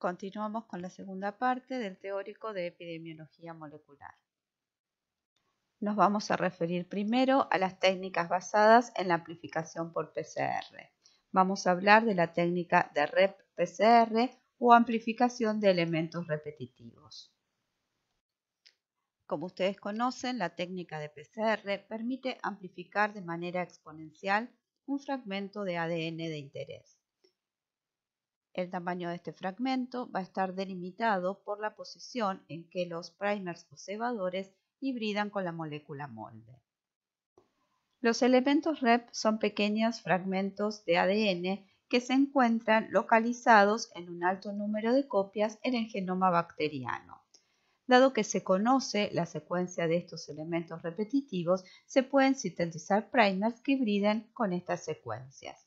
Continuamos con la segunda parte del teórico de epidemiología molecular. Nos vamos a referir primero a las técnicas basadas en la amplificación por PCR. Vamos a hablar de la técnica de REP-PCR o amplificación de elementos repetitivos. Como ustedes conocen, la técnica de PCR permite amplificar de manera exponencial un fragmento de ADN de interés. El tamaño de este fragmento va a estar delimitado por la posición en que los primers o cebadores hibridan con la molécula molde. Los elementos REP son pequeños fragmentos de ADN que se encuentran localizados en un alto número de copias en el genoma bacteriano. Dado que se conoce la secuencia de estos elementos repetitivos, se pueden sintetizar primers que hibriden con estas secuencias.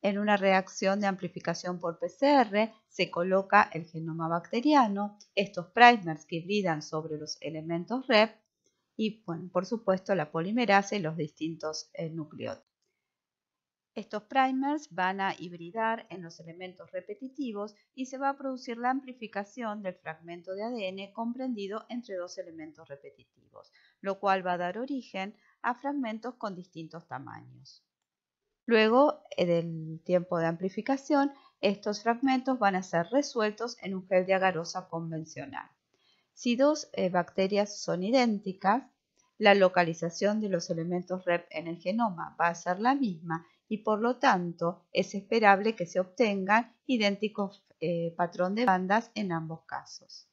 En una reacción de amplificación por PCR se coloca el genoma bacteriano, estos primers que hibridan sobre los elementos REP y, por supuesto, la polimerasa y los distintos eh, nucleótidos. Estos primers van a hibridar en los elementos repetitivos y se va a producir la amplificación del fragmento de ADN comprendido entre dos elementos repetitivos, lo cual va a dar origen a fragmentos con distintos tamaños. Luego, en eh, el tiempo de amplificación, estos fragmentos van a ser resueltos en un gel de agarosa convencional. Si dos eh, bacterias son idénticas, la localización de los elementos REP en el genoma va a ser la misma y por lo tanto es esperable que se obtengan idénticos eh, patrón de bandas en ambos casos.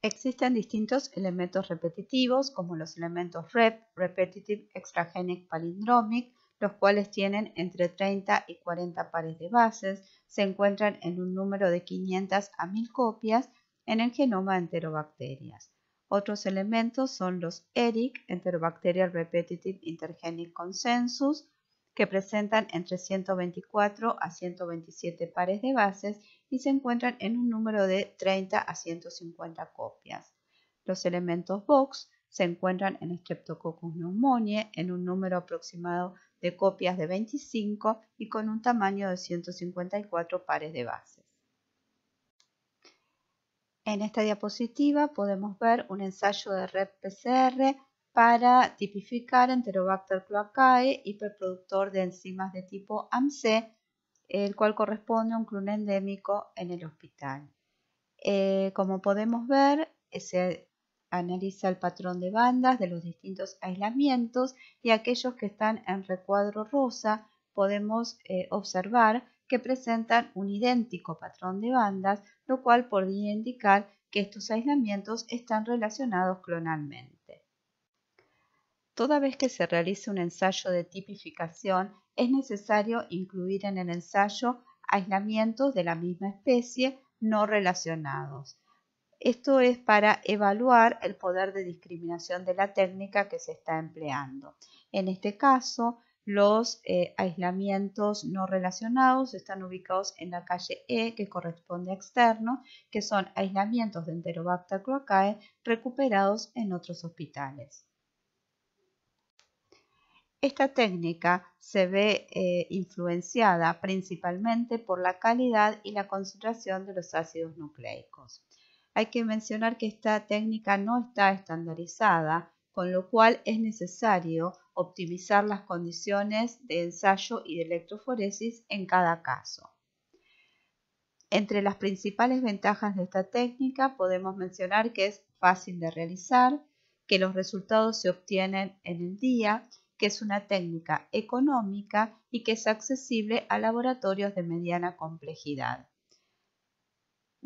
Existen distintos elementos repetitivos como los elementos REP, Repetitive Extragenic Palindromic, los cuales tienen entre 30 y 40 pares de bases, se encuentran en un número de 500 a 1000 copias en el genoma enterobacterias. Otros elementos son los ERIC, Enterobacterial Repetitive Intergenic Consensus, que presentan entre 124 a 127 pares de bases y se encuentran en un número de 30 a 150 copias. Los elementos Vox se encuentran en Streptococcus pneumoniae en un número aproximado de copias de 25 y con un tamaño de 154 pares de bases. En esta diapositiva podemos ver un ensayo de red PCR para tipificar Enterobacter cloacae hiperproductor de enzimas de tipo AMC, el cual corresponde a un clon endémico en el hospital. Eh, como podemos ver, ese analiza el patrón de bandas de los distintos aislamientos y aquellos que están en recuadro rosa podemos eh, observar que presentan un idéntico patrón de bandas, lo cual podría indicar que estos aislamientos están relacionados clonalmente. Toda vez que se realice un ensayo de tipificación, es necesario incluir en el ensayo aislamientos de la misma especie no relacionados. Esto es para evaluar el poder de discriminación de la técnica que se está empleando. En este caso, los eh, aislamientos no relacionados están ubicados en la calle E, que corresponde a externo, que son aislamientos de Enterobacter cloacae recuperados en otros hospitales. Esta técnica se ve eh, influenciada principalmente por la calidad y la concentración de los ácidos nucleicos. Hay que mencionar que esta técnica no está estandarizada, con lo cual es necesario optimizar las condiciones de ensayo y de electroforesis en cada caso. Entre las principales ventajas de esta técnica podemos mencionar que es fácil de realizar, que los resultados se obtienen en el día, que es una técnica económica y que es accesible a laboratorios de mediana complejidad.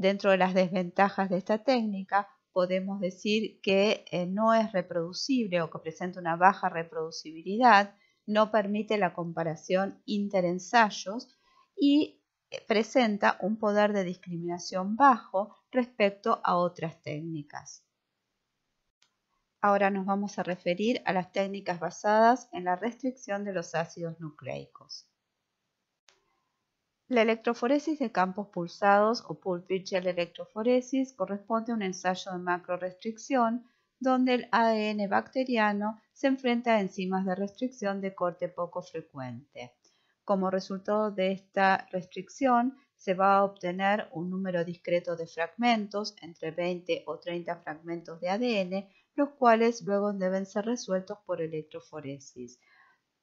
Dentro de las desventajas de esta técnica podemos decir que eh, no es reproducible o que presenta una baja reproducibilidad, no permite la comparación interensayos y eh, presenta un poder de discriminación bajo respecto a otras técnicas. Ahora nos vamos a referir a las técnicas basadas en la restricción de los ácidos nucleicos. La electroforesis de campos pulsados o Pulp electroforesis corresponde a un ensayo de macrorestricción donde el ADN bacteriano se enfrenta a enzimas de restricción de corte poco frecuente. Como resultado de esta restricción, se va a obtener un número discreto de fragmentos, entre 20 o 30 fragmentos de ADN, los cuales luego deben ser resueltos por electroforesis.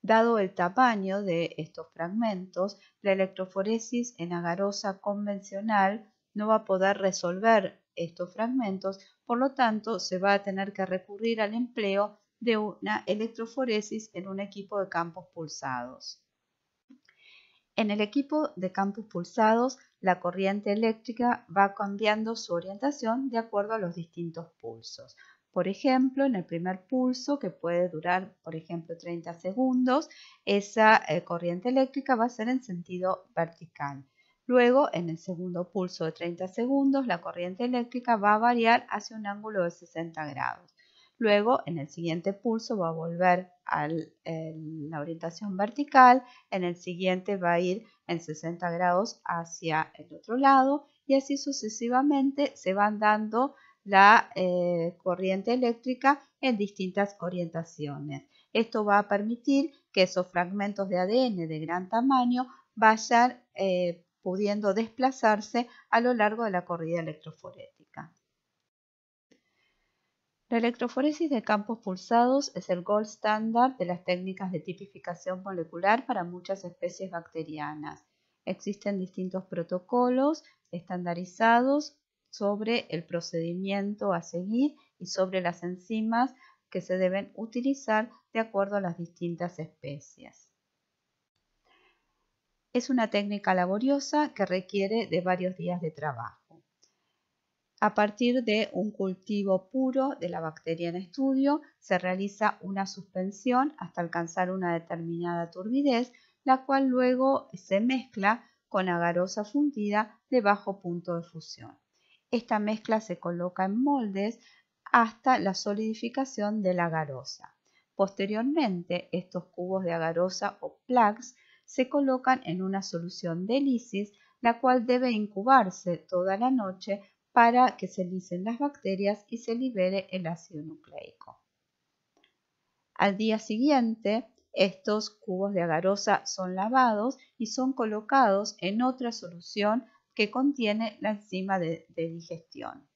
Dado el tamaño de estos fragmentos, la electroforesis en agarosa convencional no va a poder resolver estos fragmentos, por lo tanto se va a tener que recurrir al empleo de una electroforesis en un equipo de campos pulsados. En el equipo de campos pulsados, la corriente eléctrica va cambiando su orientación de acuerdo a los distintos pulsos. Por ejemplo, en el primer pulso, que puede durar, por ejemplo, 30 segundos, esa eh, corriente eléctrica va a ser en sentido vertical. Luego, en el segundo pulso de 30 segundos, la corriente eléctrica va a variar hacia un ángulo de 60 grados. Luego, en el siguiente pulso va a volver a la orientación vertical, en el siguiente va a ir en 60 grados hacia el otro lado y así sucesivamente se van dando la eh, corriente eléctrica en distintas orientaciones. Esto va a permitir que esos fragmentos de ADN de gran tamaño vayan eh, pudiendo desplazarse a lo largo de la corrida electroforética. La electroforesis de campos pulsados es el gold standard de las técnicas de tipificación molecular para muchas especies bacterianas. Existen distintos protocolos estandarizados sobre el procedimiento a seguir y sobre las enzimas que se deben utilizar de acuerdo a las distintas especies. Es una técnica laboriosa que requiere de varios días de trabajo. A partir de un cultivo puro de la bacteria en estudio, se realiza una suspensión hasta alcanzar una determinada turbidez, la cual luego se mezcla con agarosa fundida de bajo punto de fusión. Esta mezcla se coloca en moldes hasta la solidificación de la agarosa. Posteriormente, estos cubos de agarosa o plaques se colocan en una solución de lisis, la cual debe incubarse toda la noche para que se lisen las bacterias y se libere el ácido nucleico. Al día siguiente, estos cubos de agarosa son lavados y son colocados en otra solución que contiene la enzima de, digestión.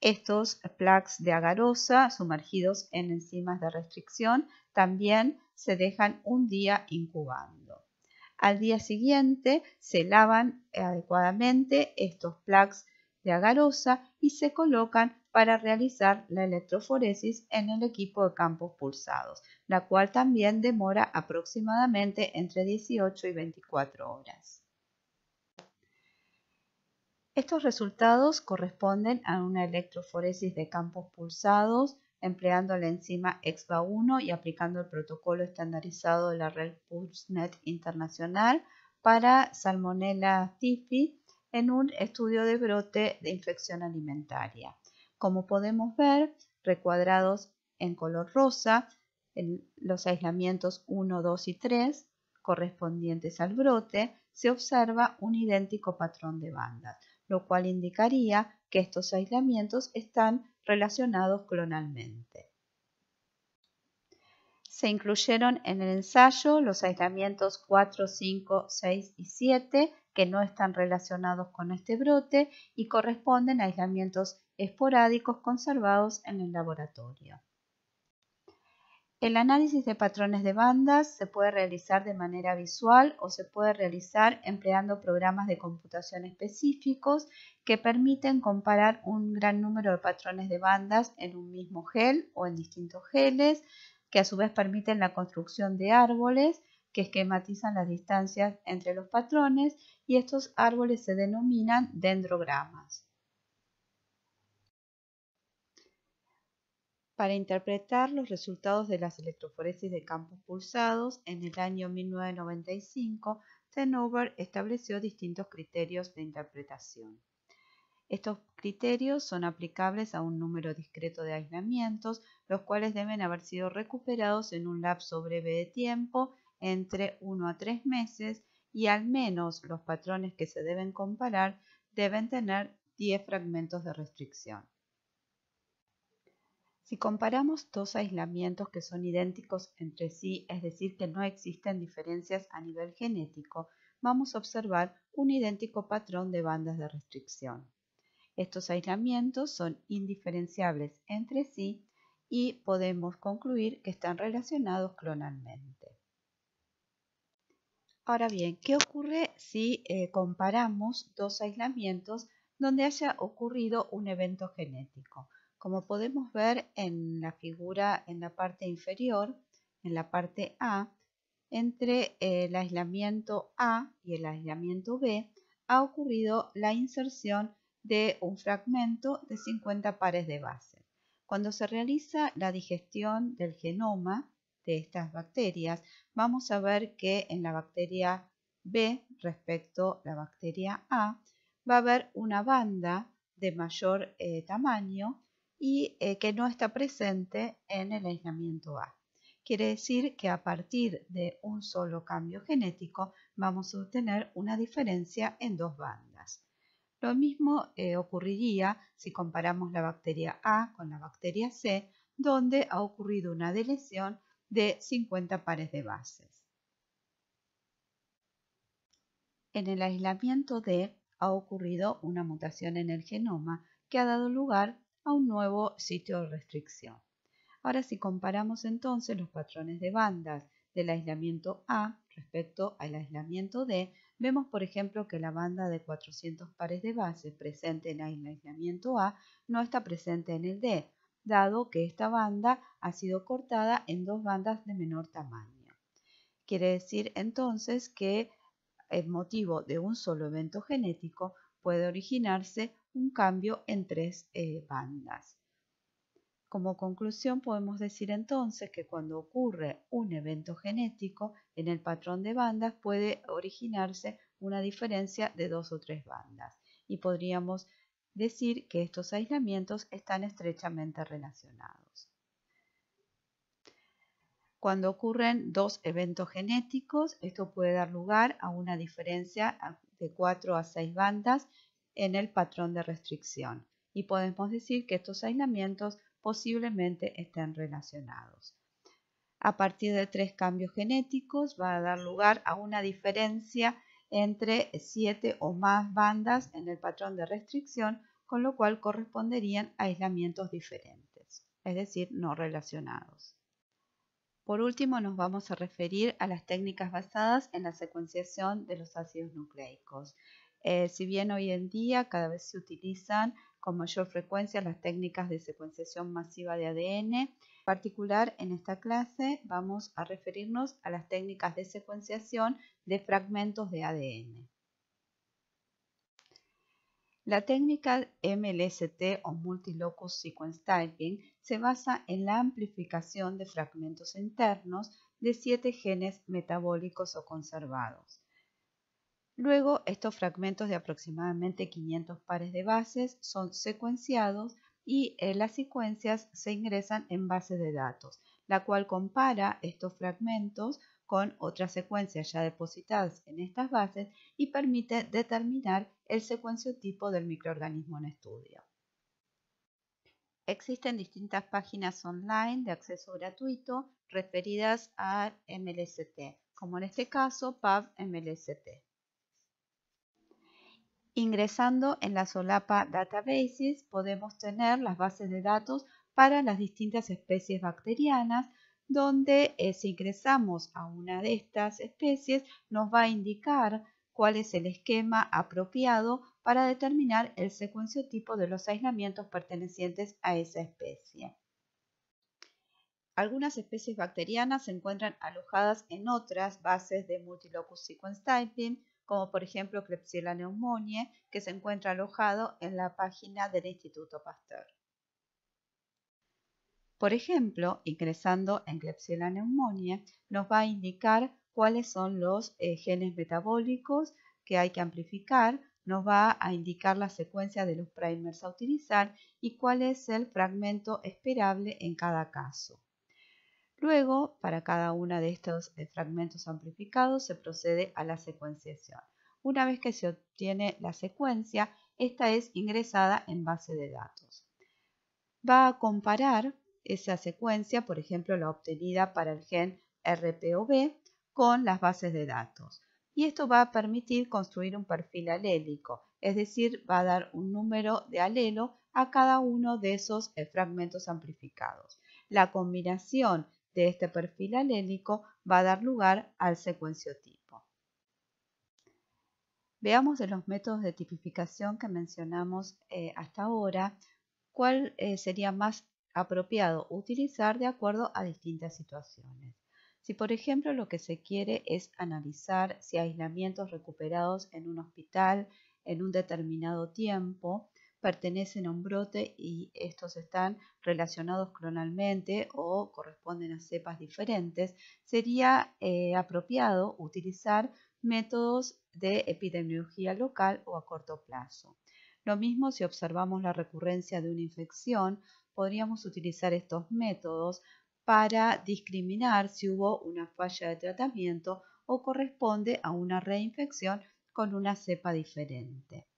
Estos plaques de agarosa sumergidos en enzimas de restricción también se dejan un día incubando. Al día siguiente se lavan adecuadamente estos plaques de agarosa y se colocan para realizar la electroforesis en el equipo de campos pulsados, la cual también demora aproximadamente entre 18 y 24 horas. Estos resultados corresponden a una electroforesis de campos pulsados empleando la enzima xva 1 y aplicando el protocolo estandarizado de la red PulseNet internacional para Salmonella typhi en un estudio de brote de infección alimentaria. Como podemos ver, recuadrados en color rosa, en los aislamientos 1, 2 y 3 correspondientes al brote, se observa un idéntico patrón de bandas lo cual indicaría que estos aislamientos están relacionados clonalmente. Se incluyeron en el ensayo los aislamientos 4, 5, 6 y 7 que no están relacionados con este brote y corresponden a aislamientos esporádicos conservados en el laboratorio. El análisis de patrones de bandas se puede realizar de manera visual o se puede realizar empleando programas de computación específicos que permiten comparar un gran número de patrones de bandas en un mismo gel o en distintos geles, que a su vez permiten la construcción de árboles que esquematizan las distancias entre los patrones y estos árboles se denominan dendrogramas. para interpretar los resultados de las electroforesis de campos pulsados, en el año 1995, Tenover estableció distintos criterios de interpretación. Estos criterios son aplicables a un número discreto de aislamientos, los cuales deben haber sido recuperados en un lapso breve de tiempo, entre 1 a 3 meses, y al menos los patrones que se deben comparar deben tener 10 fragmentos de restricción. Si comparamos dos aislamientos que son idénticos entre sí, es decir, que no existen diferencias a nivel genético, vamos a observar un idéntico patrón de bandas de restricción. Estos aislamientos son indiferenciables entre sí y podemos concluir que están relacionados clonalmente. Ahora bien, ¿qué ocurre si eh, comparamos dos aislamientos donde haya ocurrido un evento genético? Como podemos ver en la figura en la parte inferior, en la parte A, entre el aislamiento A y el aislamiento B ha ocurrido la inserción de un fragmento de 50 pares de base. Cuando se realiza la digestión del genoma de estas bacterias, vamos a ver que en la bacteria B respecto a la bacteria A va a haber una banda de mayor eh, tamaño y eh, que no está presente en el aislamiento A. Quiere decir que a partir de un solo cambio genético vamos a obtener una diferencia en dos bandas. Lo mismo eh, ocurriría si comparamos la bacteria A con la bacteria C, donde ha ocurrido una deleción de 50 pares de bases. En el aislamiento D ha ocurrido una mutación en el genoma que ha dado lugar a un nuevo sitio de restricción. Ahora si comparamos entonces los patrones de bandas del aislamiento A respecto al aislamiento D, vemos por ejemplo que la banda de 400 pares de bases presente en el aislamiento A no está presente en el D, dado que esta banda ha sido cortada en dos bandas de menor tamaño. Quiere decir entonces que el motivo de un solo evento genético puede originarse un cambio en tres eh, bandas. Como conclusión podemos decir entonces que cuando ocurre un evento genético en el patrón de bandas puede originarse una diferencia de dos o tres bandas y podríamos decir que estos aislamientos están estrechamente relacionados. Cuando ocurren dos eventos genéticos, esto puede dar lugar a una diferencia de cuatro a seis bandas en el patrón de restricción y podemos decir que estos aislamientos posiblemente estén relacionados. A partir de tres cambios genéticos va a dar lugar a una diferencia entre siete o más bandas en el patrón de restricción, con lo cual corresponderían aislamientos diferentes, es decir, no relacionados. Por último, nos vamos a referir a las técnicas basadas en la secuenciación de los ácidos nucleicos. Eh, si bien hoy en día cada vez se utilizan con mayor frecuencia las técnicas de secuenciación masiva de ADN, en particular en esta clase vamos a referirnos a las técnicas de secuenciación de fragmentos de ADN. La técnica MLST o Multilocus Sequence Typing se basa en la amplificación de fragmentos internos de siete genes metabólicos o conservados. Luego, estos fragmentos de aproximadamente 500 pares de bases son secuenciados y eh, las secuencias se ingresan en bases de datos, la cual compara estos fragmentos con otras secuencias ya depositadas en estas bases y permite determinar el secuenciotipo del microorganismo en estudio. Existen distintas páginas online de acceso gratuito referidas a MLST, como en este caso PubMLST. Ingresando en la solapa Databases podemos tener las bases de datos para las distintas especies bacterianas, donde eh, si ingresamos a una de estas especies nos va a indicar cuál es el esquema apropiado para determinar el secuenciotipo de los aislamientos pertenecientes a esa especie. Algunas especies bacterianas se encuentran alojadas en otras bases de Multilocus Sequence Typing, como por ejemplo Klebsiella pneumoniae, que se encuentra alojado en la página del Instituto Pasteur. Por ejemplo, ingresando en Klebsiella pneumoniae nos va a indicar cuáles son los eh, genes metabólicos que hay que amplificar, nos va a indicar la secuencia de los primers a utilizar y cuál es el fragmento esperable en cada caso. Luego, para cada uno de estos eh, fragmentos amplificados, se procede a la secuenciación. Una vez que se obtiene la secuencia, esta es ingresada en base de datos. Va a comparar esa secuencia, por ejemplo, la obtenida para el gen RPOB, con las bases de datos. Y esto va a permitir construir un perfil alélico, es decir, va a dar un número de alelo a cada uno de esos eh, fragmentos amplificados. La combinación de este perfil alélico va a dar lugar al secuenciotipo. Veamos de los métodos de tipificación que mencionamos eh, hasta ahora cuál eh, sería más apropiado utilizar de acuerdo a distintas situaciones. Si por ejemplo lo que se quiere es analizar si aislamientos recuperados en un hospital en un determinado tiempo pertenecen a un brote y estos están relacionados clonalmente o corresponden a cepas diferentes, sería eh, apropiado utilizar métodos de epidemiología local o a corto plazo. Lo mismo si observamos la recurrencia de una infección, podríamos utilizar estos métodos para discriminar si hubo una falla de tratamiento o corresponde a una reinfección con una cepa diferente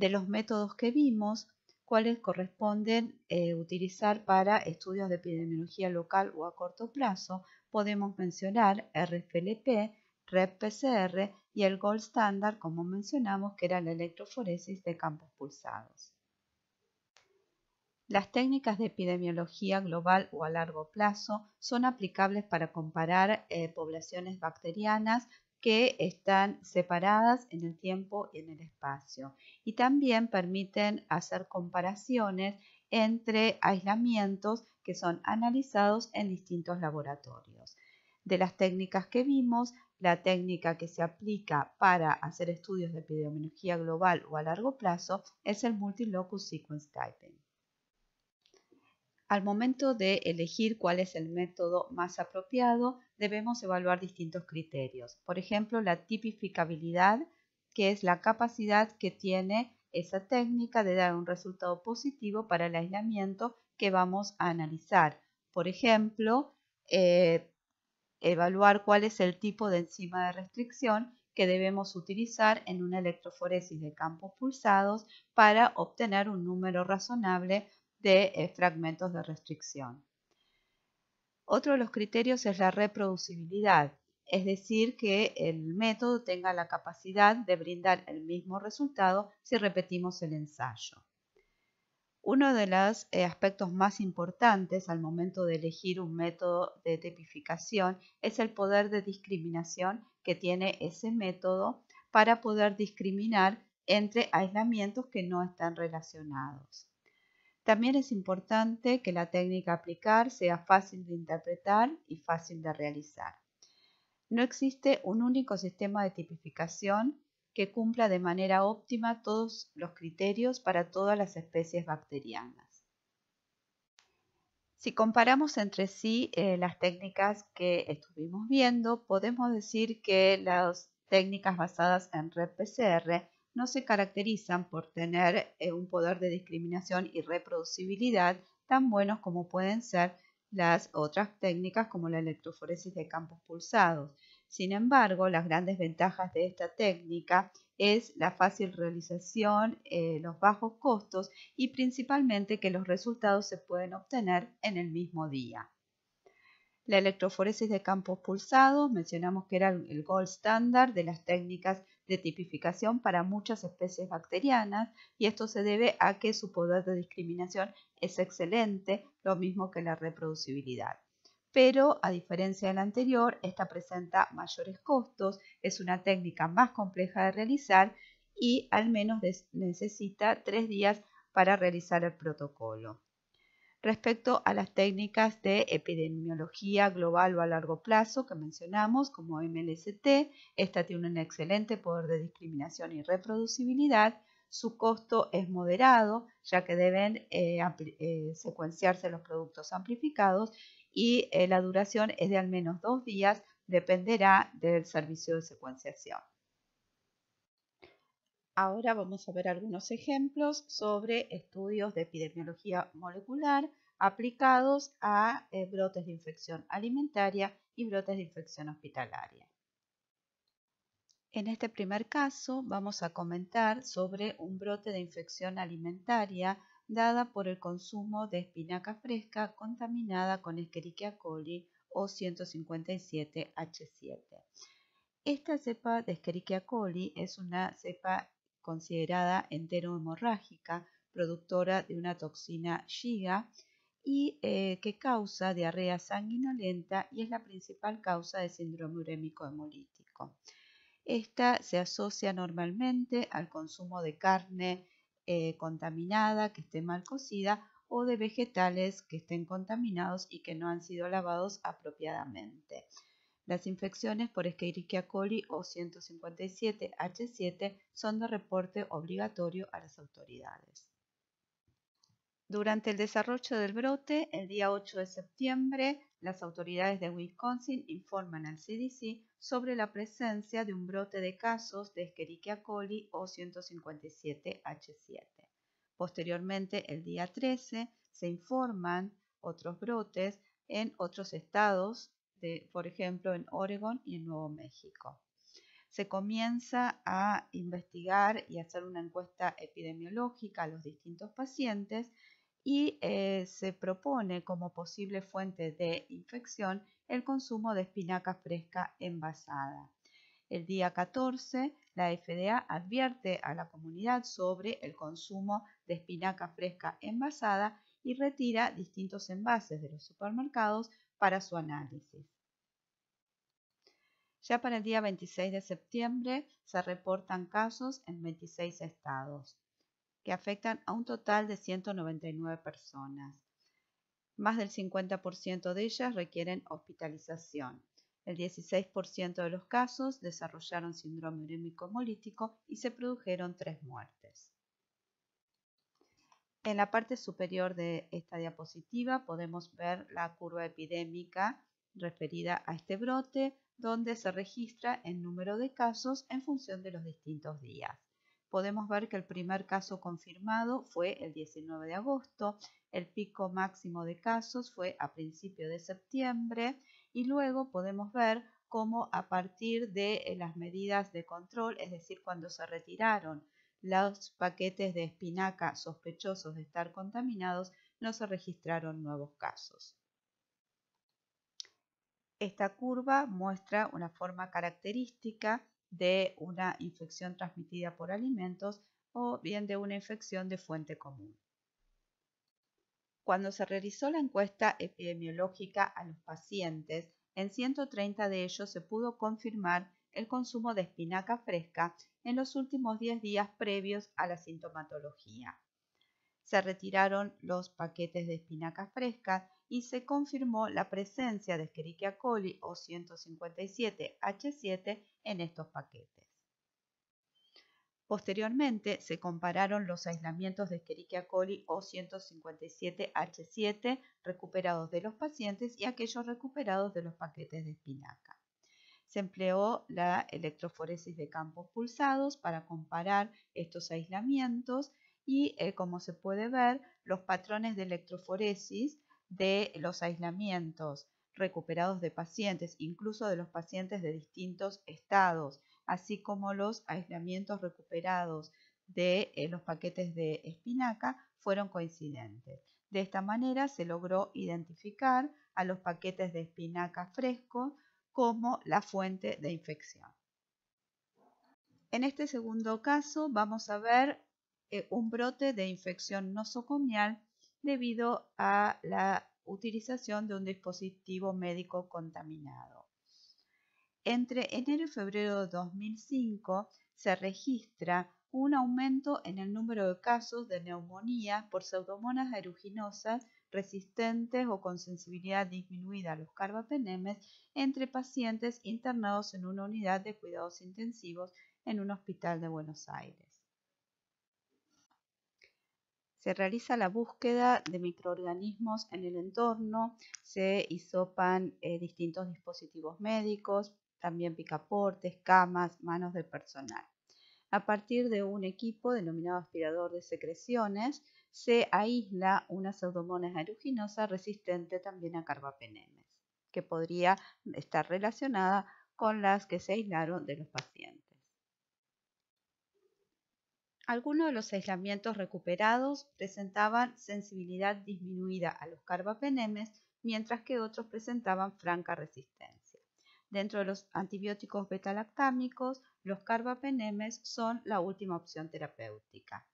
de los métodos que vimos, cuáles corresponden eh, utilizar para estudios de epidemiología local o a corto plazo, podemos mencionar RFLP, REP-PCR y el gold standard, como mencionamos, que era la electroforesis de campos pulsados. Las técnicas de epidemiología global o a largo plazo son aplicables para comparar eh, poblaciones bacterianas que están separadas en el tiempo y en el espacio. Y también permiten hacer comparaciones entre aislamientos que son analizados en distintos laboratorios. De las técnicas que vimos, la técnica que se aplica para hacer estudios de epidemiología global o a largo plazo es el Multilocus Sequence Typing. Al momento de elegir cuál es el método más apropiado, debemos evaluar distintos criterios. Por ejemplo, la tipificabilidad, que es la capacidad que tiene esa técnica de dar un resultado positivo para el aislamiento que vamos a analizar. Por ejemplo, eh, evaluar cuál es el tipo de enzima de restricción que debemos utilizar en una electroforesis de campos pulsados para obtener un número razonable de eh, fragmentos de restricción. Otro de los criterios es la reproducibilidad, es decir, que el método tenga la capacidad de brindar el mismo resultado si repetimos el ensayo. Uno de los eh, aspectos más importantes al momento de elegir un método de tipificación es el poder de discriminación que tiene ese método para poder discriminar entre aislamientos que no están relacionados. También es importante que la técnica a aplicar sea fácil de interpretar y fácil de realizar. No existe un único sistema de tipificación que cumpla de manera óptima todos los criterios para todas las especies bacterianas. Si comparamos entre sí eh, las técnicas que estuvimos viendo, podemos decir que las técnicas basadas en red PCR no se caracterizan por tener eh, un poder de discriminación y reproducibilidad tan buenos como pueden ser las otras técnicas como la electroforesis de campos pulsados. Sin embargo, las grandes ventajas de esta técnica es la fácil realización, eh, los bajos costos y principalmente que los resultados se pueden obtener en el mismo día. La electroforesis de campos pulsados, mencionamos que era el gold standard de las técnicas de tipificación para muchas especies bacterianas y esto se debe a que su poder de discriminación es excelente, lo mismo que la reproducibilidad. Pero a diferencia de la anterior, esta presenta mayores costos, es una técnica más compleja de realizar y al menos necesita tres días para realizar el protocolo respecto a las técnicas de epidemiología global o a largo plazo que mencionamos como MLST. Esta tiene un excelente poder de discriminación y reproducibilidad. Su costo es moderado ya que deben eh, eh, secuenciarse los productos amplificados y eh, la duración es de al menos dos días, dependerá del servicio de secuenciación. Ahora vamos a ver algunos ejemplos sobre estudios de epidemiología molecular aplicados a eh, brotes de infección alimentaria y brotes de infección hospitalaria. En este primer caso vamos a comentar sobre un brote de infección alimentaria dada por el consumo de espinaca fresca contaminada con Escherichia coli o 157H7. Esta cepa de Escherichia coli es una cepa considerada enterohemorrágica, productora de una toxina giga y eh, que causa diarrea sanguinolenta y es la principal causa de síndrome urémico hemolítico. Esta se asocia normalmente al consumo de carne eh, contaminada que esté mal cocida o de vegetales que estén contaminados y que no han sido lavados apropiadamente. Las infecciones por Escherichia coli o 157H7 son de reporte obligatorio a las autoridades. Durante el desarrollo del brote, el día 8 de septiembre, las autoridades de Wisconsin informan al CDC sobre la presencia de un brote de casos de Escherichia coli o 157H7. Posteriormente, el día 13, se informan otros brotes en otros estados este, por ejemplo, en Oregon y en Nuevo México. Se comienza a investigar y hacer una encuesta epidemiológica a los distintos pacientes y eh, se propone como posible fuente de infección el consumo de espinaca fresca envasada. El día 14, la FDA advierte a la comunidad sobre el consumo de espinaca fresca envasada y retira distintos envases de los supermercados para su análisis. Ya para el día 26 de septiembre se reportan casos en 26 estados que afectan a un total de 199 personas. Más del 50% de ellas requieren hospitalización. El 16% de los casos desarrollaron síndrome urémico hemolítico y se produjeron tres muertes. En la parte superior de esta diapositiva podemos ver la curva epidémica referida a este brote, donde se registra el número de casos en función de los distintos días. Podemos ver que el primer caso confirmado fue el 19 de agosto, el pico máximo de casos fue a principio de septiembre y luego podemos ver cómo a partir de las medidas de control, es decir, cuando se retiraron los paquetes de espinaca sospechosos de estar contaminados, no se registraron nuevos casos. Esta curva muestra una forma característica de una infección transmitida por alimentos o bien de una infección de fuente común. Cuando se realizó la encuesta epidemiológica a los pacientes, en 130 de ellos se pudo confirmar el consumo de espinaca fresca en los últimos 10 días previos a la sintomatología. Se retiraron los paquetes de espinaca fresca y se confirmó la presencia de Escherichia coli o 157H7 en estos paquetes. Posteriormente se compararon los aislamientos de Escherichia coli o 157H7 recuperados de los pacientes y aquellos recuperados de los paquetes de espinaca se empleó la electroforesis de campos pulsados para comparar estos aislamientos y, eh, como se puede ver, los patrones de electroforesis de los aislamientos recuperados de pacientes, incluso de los pacientes de distintos estados, así como los aislamientos recuperados de eh, los paquetes de espinaca fueron coincidentes. De esta manera se logró identificar a los paquetes de espinaca fresco como la fuente de infección. En este segundo caso vamos a ver eh, un brote de infección nosocomial debido a la utilización de un dispositivo médico contaminado. Entre enero y febrero de 2005 se registra un aumento en el número de casos de neumonía por pseudomonas aeruginosas resistentes o con sensibilidad disminuida a los carbapenemes entre pacientes internados en una unidad de cuidados intensivos en un hospital de Buenos Aires. Se realiza la búsqueda de microorganismos en el entorno, se hisopan eh, distintos dispositivos médicos, también picaportes, camas, manos del personal. A partir de un equipo denominado aspirador de secreciones, se aísla una pseudomonas aeruginosa resistente también a carbapenemes, que podría estar relacionada con las que se aislaron de los pacientes. Algunos de los aislamientos recuperados presentaban sensibilidad disminuida a los carbapenemes, mientras que otros presentaban franca resistencia. Dentro de los antibióticos betalactámicos, los carbapenemes son la última opción terapéutica.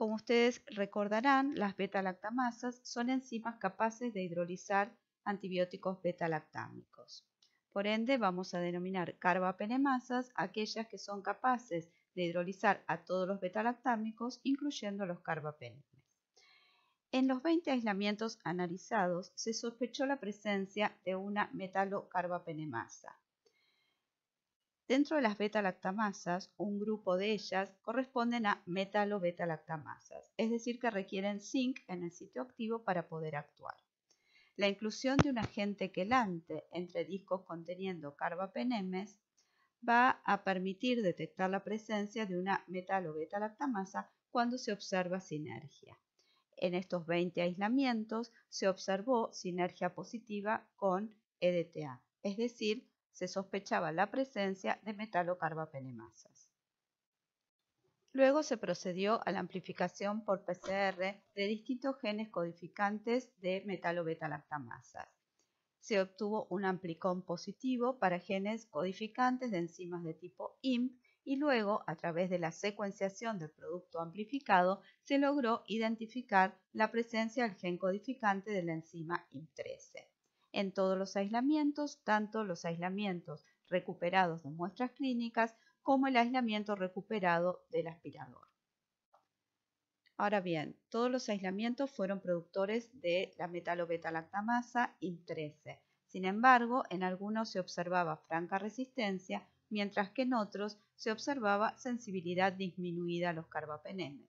Como ustedes recordarán, las beta-lactamasas son enzimas capaces de hidrolizar antibióticos beta-lactámicos. Por ende, vamos a denominar carbapenemasas aquellas que son capaces de hidrolizar a todos los beta-lactámicos, incluyendo los carbapenemas. En los 20 aislamientos analizados se sospechó la presencia de una metalocarbapenemasa. Dentro de las beta-lactamasas, un grupo de ellas corresponden a metalo-beta-lactamasas, es decir, que requieren zinc en el sitio activo para poder actuar. La inclusión de un agente quelante entre discos conteniendo carbapenemes va a permitir detectar la presencia de una metalo-beta-lactamasa cuando se observa sinergia. En estos 20 aislamientos se observó sinergia positiva con EDTA, es decir, se sospechaba la presencia de metalocarbapenemasas. Luego se procedió a la amplificación por PCR de distintos genes codificantes de metalobetalactamasas. Se obtuvo un amplicón positivo para genes codificantes de enzimas de tipo IMP y luego, a través de la secuenciación del producto amplificado, se logró identificar la presencia del gen codificante de la enzima IMP13 en todos los aislamientos, tanto los aislamientos recuperados de muestras clínicas como el aislamiento recuperado del aspirador. Ahora bien, todos los aislamientos fueron productores de la metalobeta-lactamasa i 13 Sin embargo, en algunos se observaba franca resistencia, mientras que en otros se observaba sensibilidad disminuida a los carbapenemes.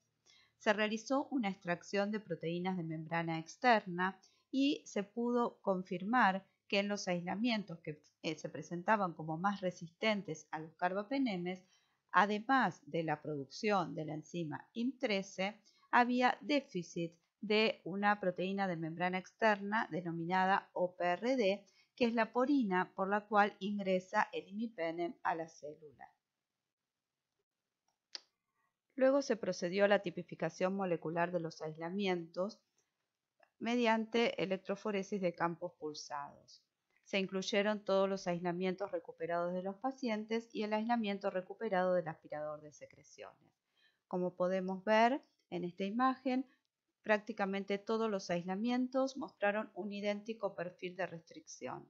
Se realizó una extracción de proteínas de membrana externa y se pudo confirmar que en los aislamientos que eh, se presentaban como más resistentes a los carbapenemes, además de la producción de la enzima IM13, había déficit de una proteína de membrana externa denominada OPRD, que es la porina por la cual ingresa el imipenem a la célula. Luego se procedió a la tipificación molecular de los aislamientos mediante electroforesis de campos pulsados. Se incluyeron todos los aislamientos recuperados de los pacientes y el aislamiento recuperado del aspirador de secreciones. Como podemos ver en esta imagen, prácticamente todos los aislamientos mostraron un idéntico perfil de restricción.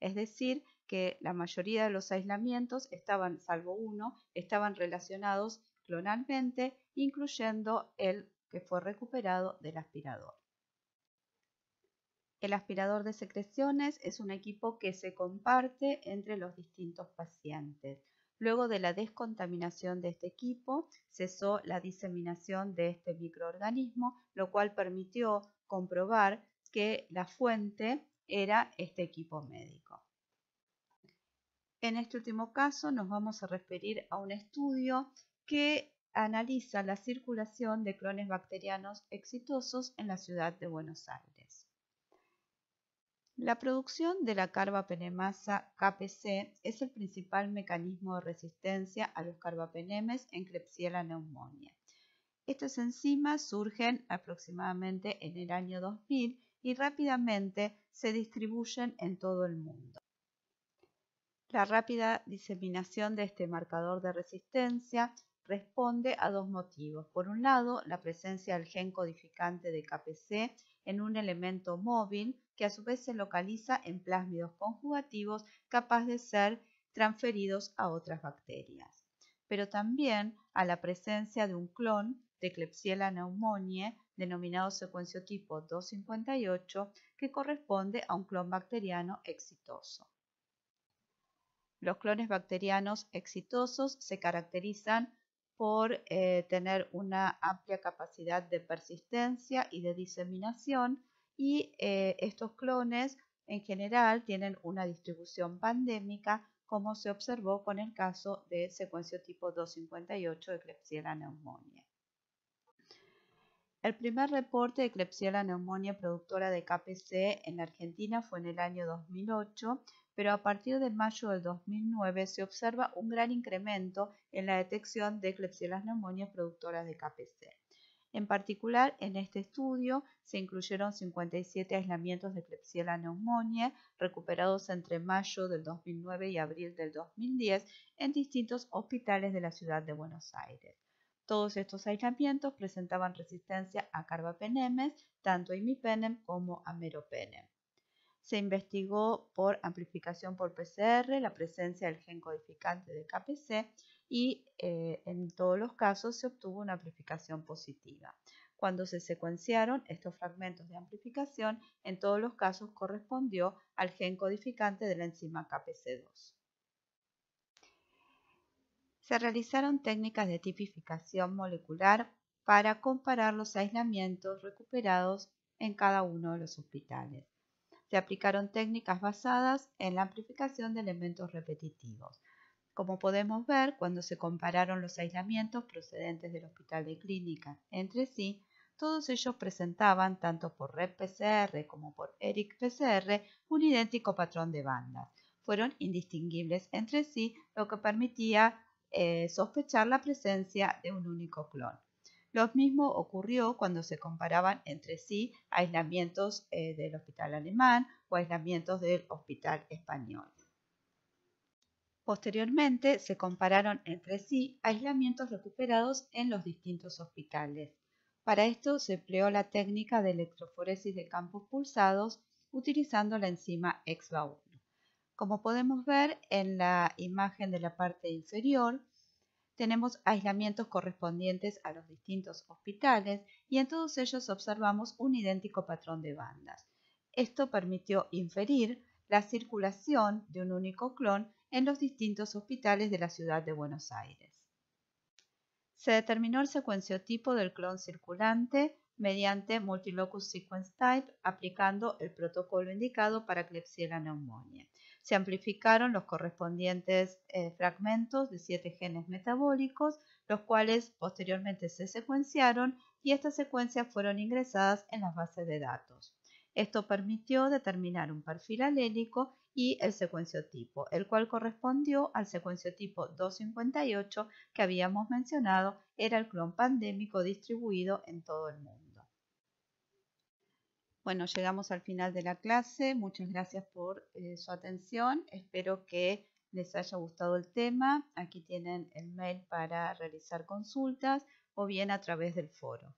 Es decir, que la mayoría de los aislamientos estaban, salvo uno, estaban relacionados clonalmente, incluyendo el que fue recuperado del aspirador. El aspirador de secreciones es un equipo que se comparte entre los distintos pacientes. Luego de la descontaminación de este equipo, cesó la diseminación de este microorganismo, lo cual permitió comprobar que la fuente era este equipo médico. En este último caso nos vamos a referir a un estudio que analiza la circulación de clones bacterianos exitosos en la ciudad de Buenos Aires. La producción de la carbapenemasa KPC es el principal mecanismo de resistencia a los carbapenemes en Klebsiella pneumoniae. Estas enzimas surgen aproximadamente en el año 2000 y rápidamente se distribuyen en todo el mundo. La rápida diseminación de este marcador de resistencia responde a dos motivos. Por un lado, la presencia del gen codificante de KPC en un elemento móvil que a su vez se localiza en plásmidos conjugativos capaz de ser transferidos a otras bacterias, pero también a la presencia de un clon de Klebsiella pneumoniae denominado tipo 258 que corresponde a un clon bacteriano exitoso. Los clones bacterianos exitosos se caracterizan por eh, tener una amplia capacidad de persistencia y de diseminación y eh, estos clones en general tienen una distribución pandémica como se observó con el caso de secuencio tipo 258 de Klebsiella pneumoniae. El primer reporte de Klebsiella pneumoniae productora de KPC en Argentina fue en el año 2008 pero a partir de mayo del 2009 se observa un gran incremento en la detección de Klebsiella pneumoniae productoras de KPC. En particular, en este estudio se incluyeron 57 aislamientos de Klebsiella pneumoniae recuperados entre mayo del 2009 y abril del 2010 en distintos hospitales de la ciudad de Buenos Aires. Todos estos aislamientos presentaban resistencia a carbapenemes, tanto a imipenem como a meropenem se investigó por amplificación por PCR, la presencia del gen codificante de KPC y eh, en todos los casos se obtuvo una amplificación positiva. Cuando se secuenciaron estos fragmentos de amplificación, en todos los casos correspondió al gen codificante de la enzima KPC2. Se realizaron técnicas de tipificación molecular para comparar los aislamientos recuperados en cada uno de los hospitales se aplicaron técnicas basadas en la amplificación de elementos repetitivos. Como podemos ver, cuando se compararon los aislamientos procedentes del hospital de clínica entre sí, todos ellos presentaban, tanto por Red PCR como por Eric PCR, un idéntico patrón de bandas. Fueron indistinguibles entre sí, lo que permitía eh, sospechar la presencia de un único clon. Lo mismo ocurrió cuando se comparaban entre sí aislamientos eh, del hospital alemán o aislamientos del hospital español. Posteriormente se compararon entre sí aislamientos recuperados en los distintos hospitales. Para esto se empleó la técnica de electroforesis de campos pulsados utilizando la enzima exva 1 Como podemos ver en la imagen de la parte inferior, tenemos aislamientos correspondientes a los distintos hospitales y en todos ellos observamos un idéntico patrón de bandas. Esto permitió inferir la circulación de un único clon en los distintos hospitales de la ciudad de Buenos Aires. Se determinó el secuenciotipo del clon circulante mediante Multilocus Sequence Type aplicando el protocolo indicado para Klebsiella neumonía se amplificaron los correspondientes eh, fragmentos de siete genes metabólicos, los cuales posteriormente se secuenciaron y estas secuencias fueron ingresadas en las bases de datos. Esto permitió determinar un perfil alélico y el secuenciotipo, el cual correspondió al secuenciotipo 258 que habíamos mencionado, era el clon pandémico distribuido en todo el mundo. Bueno, llegamos al final de la clase. Muchas gracias por eh, su atención. Espero que les haya gustado el tema. Aquí tienen el mail para realizar consultas o bien a través del foro.